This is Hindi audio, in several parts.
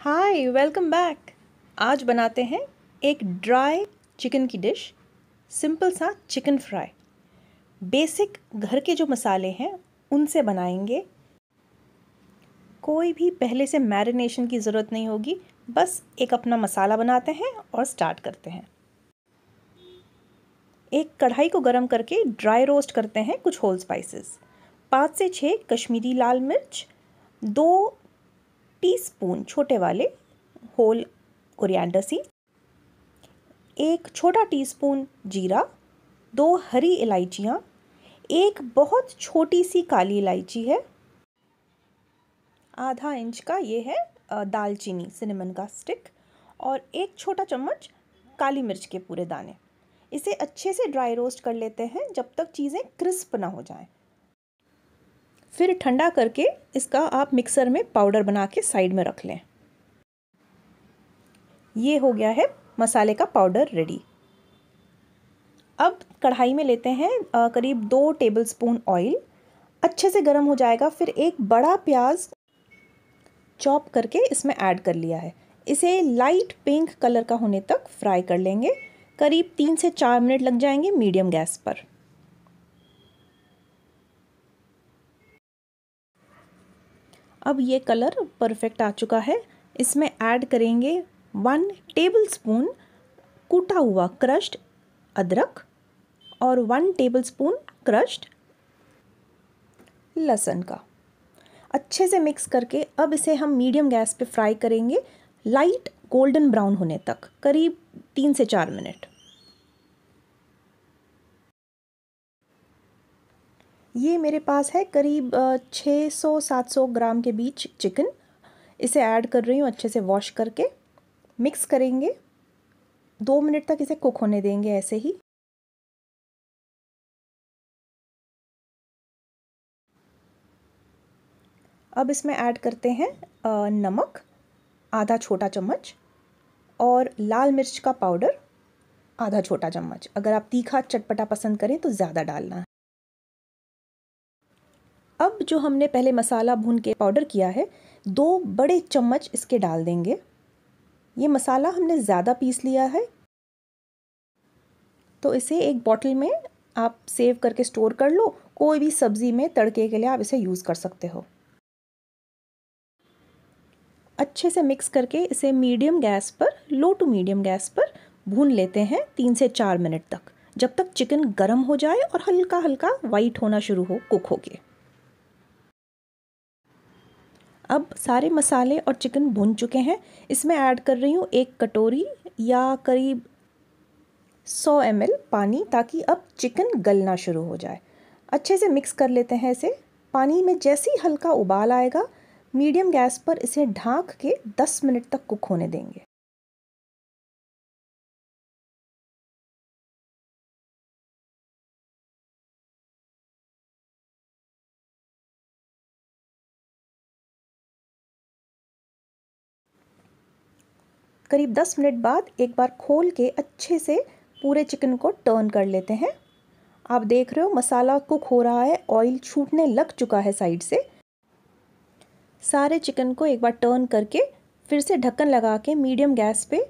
हाय वेलकम बैक आज बनाते हैं एक ड्राई चिकन की डिश सिंपल सा चिकन फ्राई बेसिक घर के जो मसाले हैं उनसे बनाएंगे कोई भी पहले से मैरिनेशन की ज़रूरत नहीं होगी बस एक अपना मसाला बनाते हैं और स्टार्ट करते हैं एक कढ़ाई को गर्म करके ड्राई रोस्ट करते हैं कुछ होल स्पाइसेस पाँच से छः कश्मीरी लाल मिर्च दो टीस्पून छोटे वाले होल कोरिएंडर सी एक छोटा टीस्पून जीरा दो हरी इलायचियाँ एक बहुत छोटी सी काली इलायची है आधा इंच का ये है दालचीनी सिनेमन का स्टिक और एक छोटा चम्मच काली मिर्च के पूरे दाने इसे अच्छे से ड्राई रोस्ट कर लेते हैं जब तक चीज़ें क्रिस्प ना हो जाएं फिर ठंडा करके इसका आप मिक्सर में पाउडर बना के साइड में रख लें ये हो गया है मसाले का पाउडर रेडी अब कढ़ाई में लेते हैं करीब दो टेबलस्पून ऑयल अच्छे से गर्म हो जाएगा फिर एक बड़ा प्याज चॉप करके इसमें ऐड कर लिया है इसे लाइट पिंक कलर का होने तक फ्राई कर लेंगे करीब तीन से चार मिनट लग जाएंगे मीडियम गैस पर अब ये कलर परफेक्ट आ चुका है इसमें ऐड करेंगे वन टेबल स्पून कूटा हुआ क्रश्ड अदरक और वन टेबल स्पून क्रश्ड लहसन का अच्छे से मिक्स करके अब इसे हम मीडियम गैस पे फ्राई करेंगे लाइट गोल्डन ब्राउन होने तक करीब तीन से चार मिनट ये मेरे पास है करीब छः सौ सात सौ ग्राम के बीच चिकन इसे ऐड कर रही हूँ अच्छे से वॉश करके मिक्स करेंगे दो मिनट तक इसे कुक होने देंगे ऐसे ही अब इसमें ऐड करते हैं नमक आधा छोटा चम्मच और लाल मिर्च का पाउडर आधा छोटा चम्मच अगर आप तीखा चटपटा पसंद करें तो ज़्यादा डालना अब जो हमने पहले मसाला भून के पाउडर किया है दो बड़े चम्मच इसके डाल देंगे ये मसाला हमने ज़्यादा पीस लिया है तो इसे एक बॉटल में आप सेव करके स्टोर कर लो कोई भी सब्ज़ी में तड़के के लिए आप इसे यूज़ कर सकते हो अच्छे से मिक्स करके इसे मीडियम गैस पर लो टू मीडियम गैस पर भून लेते हैं तीन से चार मिनट तक जब तक चिकन गर्म हो जाए और हल्का हल्का वाइट होना शुरू हो कुक होके अब सारे मसाले और चिकन भुन चुके हैं इसमें ऐड कर रही हूँ एक कटोरी या करीब 100 एम पानी ताकि अब चिकन गलना शुरू हो जाए अच्छे से मिक्स कर लेते हैं इसे पानी में जैसे ही हल्का उबाल आएगा मीडियम गैस पर इसे ढाँक के 10 मिनट तक कुक होने देंगे करीब 10 मिनट बाद एक बार खोल के अच्छे से पूरे चिकन को टर्न कर लेते हैं आप देख रहे हो मसाला कुक हो रहा है ऑयल छूटने लग चुका है साइड से सारे चिकन को एक बार टर्न करके फिर से ढक्कन लगा के मीडियम गैस पे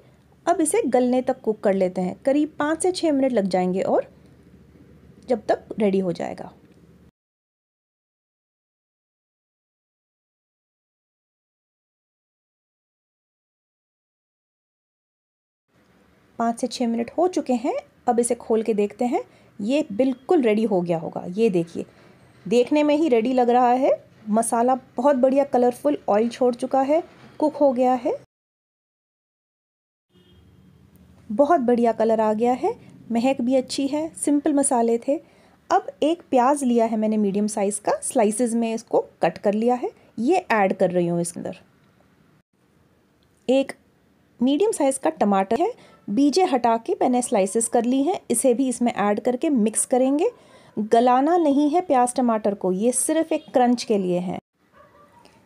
अब इसे गलने तक कुक कर लेते हैं करीब पाँच से छः मिनट लग जाएंगे और जब तक रेडी हो जाएगा पाँच से छः मिनट हो चुके हैं अब इसे खोल के देखते हैं ये बिल्कुल रेडी हो गया होगा ये देखिए देखने में ही रेडी लग रहा है मसाला बहुत बढ़िया कलरफुल ऑयल छोड़ चुका है कुक हो गया है बहुत बढ़िया कलर आ गया है महक भी अच्छी है सिंपल मसाले थे अब एक प्याज लिया है मैंने मीडियम साइज़ का स्लाइसेस में इसको कट कर लिया है ये ऐड कर रही हूँ इसके अंदर एक मीडियम साइज़ का टमाटर है बीजे हटा के मैंने स्लाइसेस कर ली हैं इसे भी इसमें ऐड करके मिक्स करेंगे गलाना नहीं है प्याज टमाटर को ये सिर्फ एक क्रंच के लिए है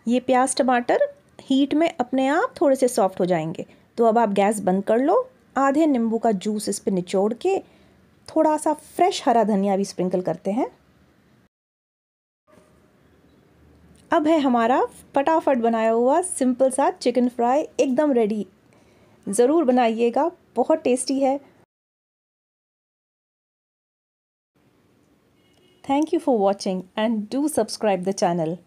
ये प्याज टमाटर हीट में अपने आप थोड़े से सॉफ्ट हो जाएंगे तो अब आप गैस बंद कर लो आधे नींबू का जूस इस पर निचोड़ के थोड़ा सा फ्रेश हरा धनिया भी स्प्रिंकल करते हैं अब है हमारा फटाफट बनाया हुआ सिंपल सा चिकन फ्राई एकदम रेडी ज़रूर बनाइएगा बहुत टेस्टी है thank you for watching and do subscribe the channel